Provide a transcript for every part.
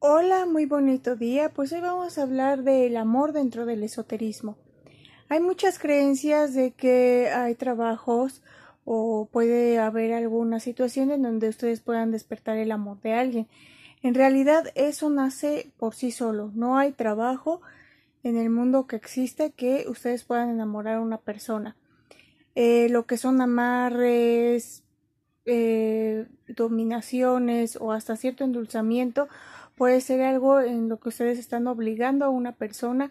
Hola, muy bonito día. Pues hoy vamos a hablar del amor dentro del esoterismo. Hay muchas creencias de que hay trabajos o puede haber alguna situación en donde ustedes puedan despertar el amor de alguien. En realidad eso nace por sí solo. No hay trabajo en el mundo que existe que ustedes puedan enamorar a una persona. Eh, lo que son amarres, eh, dominaciones o hasta cierto endulzamiento puede ser algo en lo que ustedes están obligando a una persona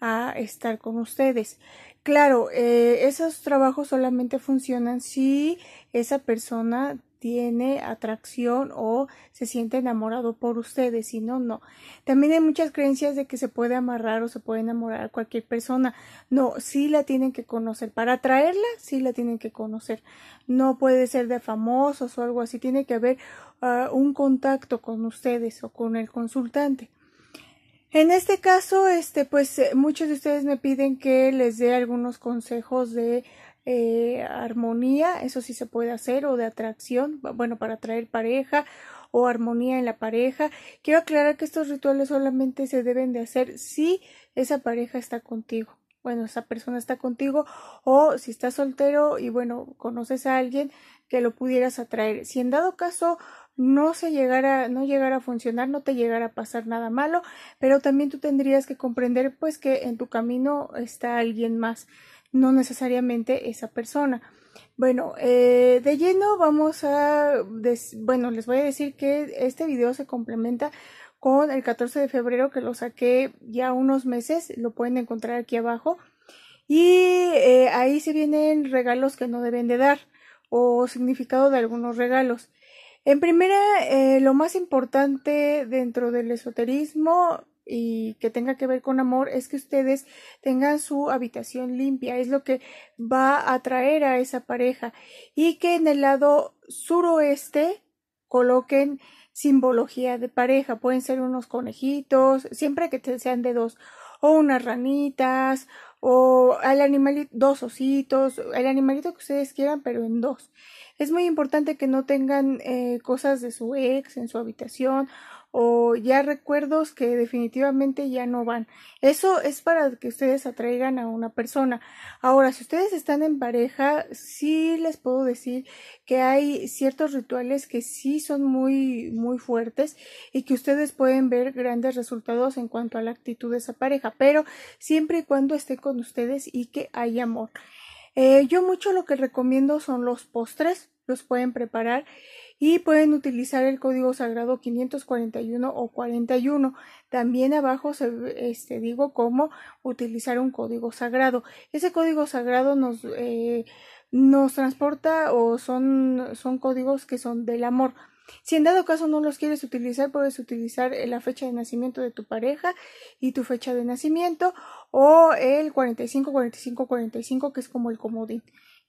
a estar con ustedes. Claro, eh, esos trabajos solamente funcionan si esa persona tiene atracción o se siente enamorado por ustedes, si no, no. También hay muchas creencias de que se puede amarrar o se puede enamorar a cualquier persona. No, sí la tienen que conocer. Para atraerla, sí la tienen que conocer. No puede ser de famosos o algo así. Tiene que haber ah, un contacto con ustedes o con el consultante. En este caso, este, pues eh, muchos de ustedes me piden que les dé algunos consejos de eh, armonía, eso sí se puede hacer, o de atracción, bueno, para atraer pareja o armonía en la pareja. Quiero aclarar que estos rituales solamente se deben de hacer si esa pareja está contigo. Bueno, esa persona está contigo o si estás soltero y bueno, conoces a alguien que lo pudieras atraer. Si en dado caso no se llegara, no llegara a funcionar, no te llegara a pasar nada malo, pero también tú tendrías que comprender pues que en tu camino está alguien más no necesariamente esa persona. Bueno, eh, de lleno vamos a, bueno, les voy a decir que este video se complementa con el 14 de febrero que lo saqué ya unos meses, lo pueden encontrar aquí abajo. Y eh, ahí se vienen regalos que no deben de dar o significado de algunos regalos. En primera, eh, lo más importante dentro del esoterismo y que tenga que ver con amor es que ustedes tengan su habitación limpia, es lo que va a atraer a esa pareja y que en el lado suroeste coloquen simbología de pareja, pueden ser unos conejitos, siempre que sean de dos, o unas ranitas, o al animalito, dos ositos, el animalito que ustedes quieran, pero en dos. Es muy importante que no tengan eh, cosas de su ex en su habitación o ya recuerdos que definitivamente ya no van. Eso es para que ustedes atraigan a una persona. Ahora, si ustedes están en pareja, sí les puedo decir que hay ciertos rituales que sí son muy muy fuertes y que ustedes pueden ver grandes resultados en cuanto a la actitud de esa pareja, pero siempre y cuando esté con ustedes y que haya amor. Eh, yo mucho lo que recomiendo son los postres, los pueden preparar y pueden utilizar el código sagrado 541 o 41. También abajo se este, digo cómo utilizar un código sagrado. Ese código sagrado nos, eh, nos transporta o son, son códigos que son del amor. Si en dado caso no los quieres utilizar, puedes utilizar eh, la fecha de nacimiento de tu pareja y tu fecha de nacimiento o el 45 que es como el comodín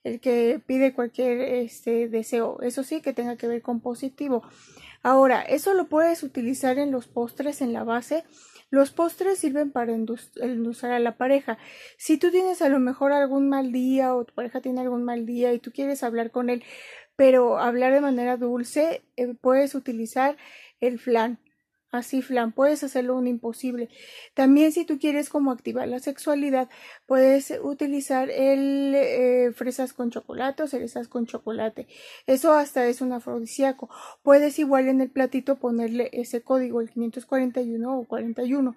el que pide cualquier este, deseo. Eso sí, que tenga que ver con positivo. Ahora, eso lo puedes utilizar en los postres, en la base. Los postres sirven para endulzar a la pareja. Si tú tienes a lo mejor algún mal día o tu pareja tiene algún mal día y tú quieres hablar con él, pero hablar de manera dulce, eh, puedes utilizar el flan. Así, Flan, puedes hacerlo un imposible. También si tú quieres como activar la sexualidad, puedes utilizar el eh, fresas con chocolate o cerezas con chocolate. Eso hasta es un afrodisíaco. Puedes igual en el platito ponerle ese código, el 541 o 41.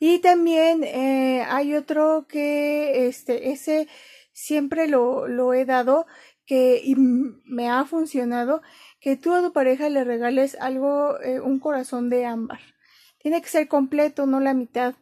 Y también eh, hay otro que este, ese siempre lo, lo he dado que y me ha funcionado que tú a tu pareja le regales algo, eh, un corazón de ámbar. Tiene que ser completo, no la mitad.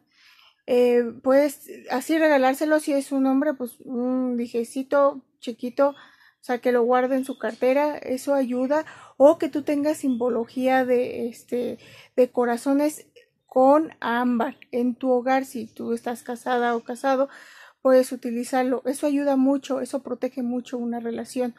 Eh, puedes así regalárselo si es un hombre, pues un dijecito chiquito, o sea, que lo guarde en su cartera, eso ayuda. O que tú tengas simbología de, este, de corazones con ámbar en tu hogar, si tú estás casada o casado, puedes utilizarlo. Eso ayuda mucho, eso protege mucho una relación.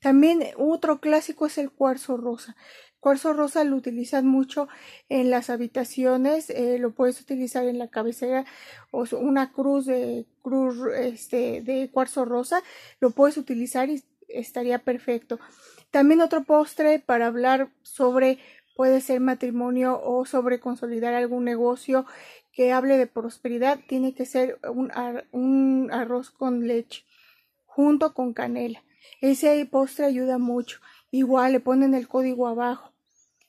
También otro clásico es el cuarzo rosa. cuarzo rosa lo utilizan mucho en las habitaciones, eh, lo puedes utilizar en la cabecera o una cruz de cruz este, de cuarzo rosa, lo puedes utilizar y estaría perfecto. También otro postre para hablar sobre puede ser matrimonio o sobre consolidar algún negocio que hable de prosperidad tiene que ser un, arroz con leche junto con canela. Ese postre ayuda mucho. Igual le ponen el código abajo.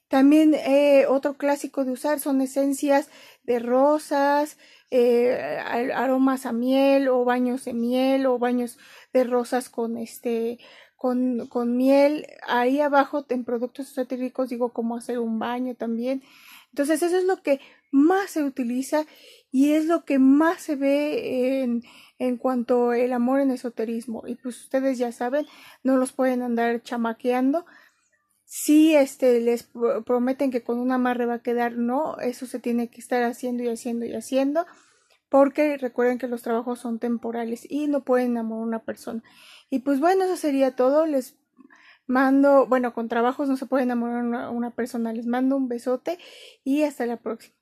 También eh, otro clásico de usar son esencias de rosas, eh, aromas a miel o baños de miel o baños de rosas con este con, miel. Ahí abajo en productos estéticos digo cómo hacer un baño también. Entonces eso es lo que más se utiliza y es lo que más se ve en, en cuanto el amor en esoterismo. Y pues ustedes ya saben, no los pueden andar chamaqueando. Si este, les prometen que con un amarre va a quedar, no, eso se tiene que estar haciendo y haciendo y haciendo, porque recuerden que los trabajos son temporales y no pueden enamorar una persona. Y pues bueno, eso sería todo. Les mando, bueno, con trabajos no se puede enamorar a una persona. Les mando un besote y hasta la próxima.